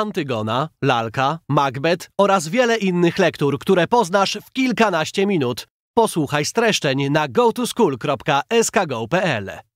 Antygona, Lalka, Macbeth oraz wiele innych lektur, które poznasz w kilkanaście minut. Posłuchaj streszczeń na gotoschool.skgo.pl.